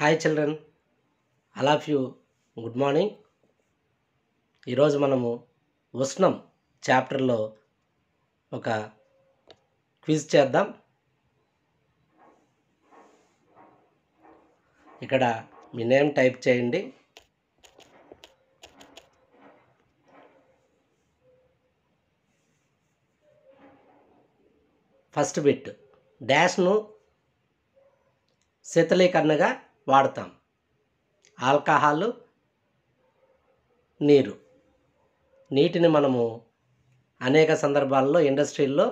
Hi children all of you good morning ఈరోజు మనము ఉష్ణం చాప్టర్లో ఒక క్విజ్ చేద్దాం ఇక్కడ మీ నేమ్ టైప్ చేయండి ఫస్ట్ బిట్ డాష్ను శీతలీకరణగా వాడతాం ఆల్కహాల్ నీరు నీటిని మనము అనేక సందర్భాల్లో ఇండస్ట్రీల్లో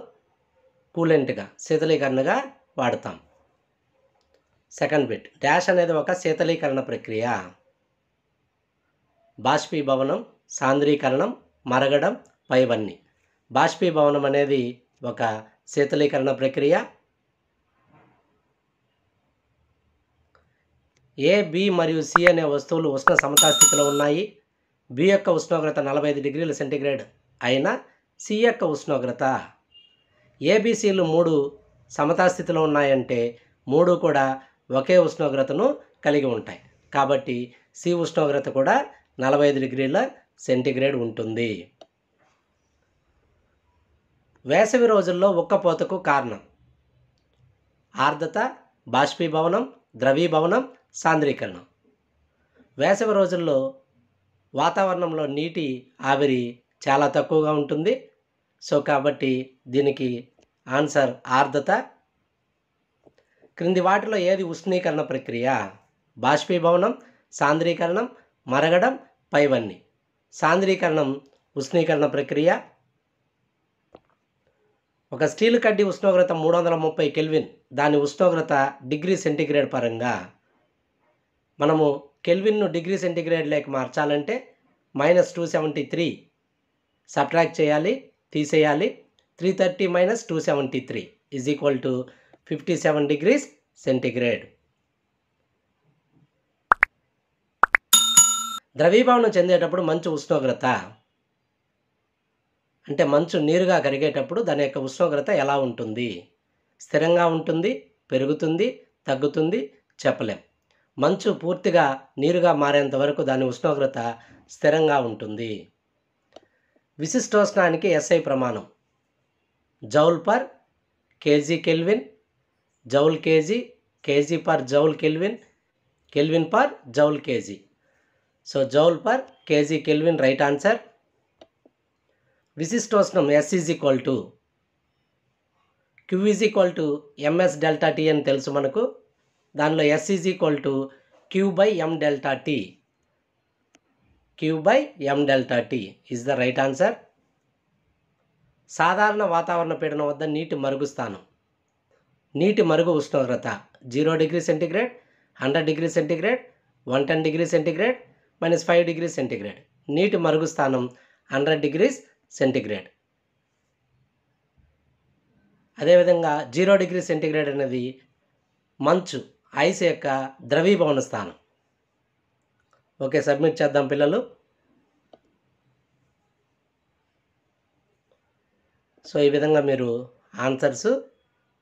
కూలెంట్గా శీతలీకరణగా వాడతాం సెకండ్ బిట్ డాష్ అనేది ఒక శీతలీకరణ ప్రక్రియ బాష్పీభవనం సాంద్రీకరణం మరగడం పైవన్నీ బాష్పీభవనం అనేది ఒక శీతలీకరణ ప్రక్రియ ఏ బి మరియు సి అనే వస్తువులు ఉష్ణ సమతా స్థితిలో ఉన్నాయి బి యొక్క ఉష్ణోగ్రత నలభై ఐదు డిగ్రీల సెంటీగ్రేడ్ అయినా సి యొక్క ఉష్ణోగ్రత ఏబిసిలు మూడు సమతా స్థితిలో ఉన్నాయంటే మూడు కూడా ఒకే ఉష్ణోగ్రతను కలిగి ఉంటాయి కాబట్టి సి ఉష్ణోగ్రత కూడా నలభై ఐదు డిగ్రీల సెంటీగ్రేడ్ ఉంటుంది వేసవి రోజుల్లో ఉక్కపోతకు కారణం ఆర్ద్రత బాష్పీభవనం ద్రవీభవనం సాంద్రీకరణం వేసవి రోజుల్లో వాతావరణంలో నీటి ఆవిరి చాలా తక్కువగా ఉంటుంది సో కాబట్టి దీనికి ఆన్సర్ ఆర్ద్రత క్రింది వాటిలో ఏది ఉష్ణీకరణ ప్రక్రియ బాష్పీభవనం సాంద్రీకరణం మరగడం పైవన్నీ సాంద్రీకరణం ఉష్ణీకరణ ప్రక్రియ ఒక స్టీల్ కడ్డీ ఉష్ణోగ్రత మూడు వందల ముప్పై కెల్విన్ దాని ఉష్ణోగ్రత డిగ్రీ సెంటిగ్రేడ్ పరంగా మనము కెల్విన్ను డిగ్రీ సెంటిగ్రేడ్లోకి మార్చాలంటే minus two seventy three subtract చేయాలి తీసేయాలి three thirty minus two seventy three is equal to fifty seven degrees centigrade ద్రవీభవనం చెందేటప్పుడు మంచు ఉష్ణోగ్రత అంటే మంచు నీరుగా కరిగేటప్పుడు దాని యొక్క ఉష్ణోగ్రత ఎలా ఉంటుంది స్థిరంగా ఉంటుంది పెరుగుతుంది తగ్గుతుంది చెప్పలేం మంచు పూర్తిగా నీరుగా మారేంత వరకు దాని ఉష్ణోగ్రత స్థిరంగా ఉంటుంది విశిష్టోష్ణానికి ఎస్ఐ ప్రమాణం joule per kg kelvin joule kg kg per joule kelvin kelvin per joule kg so joule per kg kelvin right answer విశిష్టోష్ణం S is equal to Q is equal to MS delta T అని తెలుసు మనకు దానిలో S is equal to Q by M delta T Q by M delta T is the right answer సాధారణ వాతావరణ పీడనం వద్ద నీటి మరుగు స్థానం నీటి మరుగు ఉష్ణోగ్రత zero degree centigrade hundred degree centigrade one ten degree centigrade minus five degree centigrade నీటి మరుగు స్థానం హండ్రెడ్ డిగ్రీస్ సెంటిగ్రేడ్ అదేవిధంగా జీరో డిగ్రీ సెంటిగ్రేడ్ అనేది మంచు ఐస్ యొక్క ద్రవీభవన స్థానం ఓకే సబ్మిట్ చేద్దాం పిల్లలు సో ఈ విధంగా మీరు ఆన్సర్స్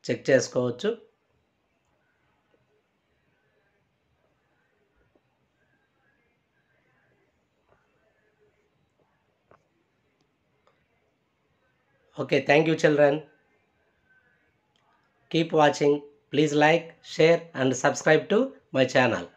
చెక్ చేసుకోవచ్చు okay thank you children keep watching Please like, share and subscribe to my channel.